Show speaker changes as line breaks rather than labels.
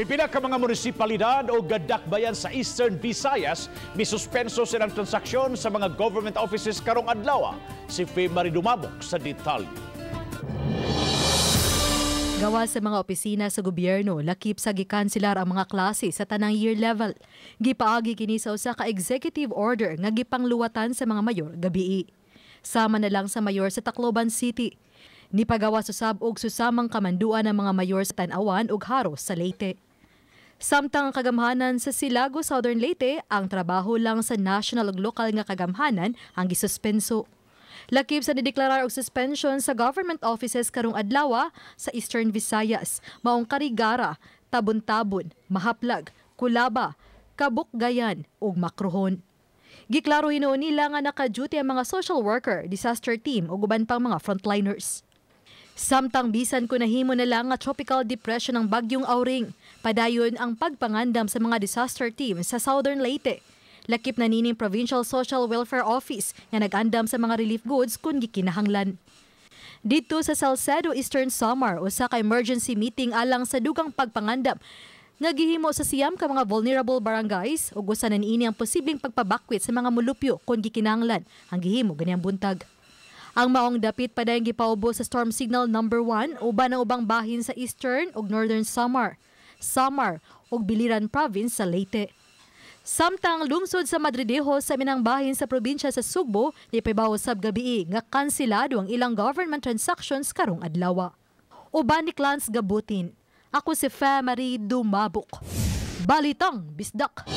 pipila ka mga munisipalidad o gadakbayan sa Eastern Visayas misuspenso silang transaksyon sa mga government offices karong adlaw. Ah. Si Faye Marie Dumabok sa detalye.
Gawa sa mga opisina sa gobyerno, lakip sa gikansilar ang mga klase sa tanang year level. Gipaagi kini sa usa ka executive order nga gipangluwatan sa mga mayor gabii. Sama na lang sa mayor sa Tacloban City. Nipagawa susab og susamang kamanduan ng mga mayor sa Tanawan ug Haro sa Leyte. Samtang ang kagamhanan sa Silago, Southern Leyte, ang trabaho lang sa national ug lokal nga kagamhanan ang gisuspenso. Lakip sa nideklarar og suspension sa government offices karong adlaw sa Eastern Visayas, maong Karigara, Tabuntabon, tabon Mahaplag, Kulaba, Kabukgayan ug Makruhon. Giklaro hinuon nila nga naka-duty ang mga social worker, disaster team ug uban pang mga frontliners. Samtang bisan ko nahimo na lang nga tropical depression ang bagyong Auring, padayon ang pagpangandam sa mga disaster team sa Southern Leyte. Lakip na nining Provincial Social Welfare Office nga nagandam sa mga relief goods kung gikinahanglan. Dito sa Salcedo Eastern Samar, usa ka emergency meeting alang sa dugang pagpangandam nga gihimo sa siyam ka mga vulnerable barangays ug usa na ini ang posibleng pagpabakwit sa mga mulupyo kung gikinahanglan ang gihimo ganyang buntag. Ang maong dapit pa dayang gipaubo sa storm signal number 1 uban ang ubang bahin sa eastern ug northern Samar, Samar ug Biliran province sa Leyte. Samtang lungsod sa Madridejo sa minang bahin sa probinsya sa Sugbo, ipaybaw sab gabi nga kansilado ang ilang government transactions karong adlawa. Uban ni Clans Gabutin. Ako si Fe Marie Dumabok. Balitang Bisdak.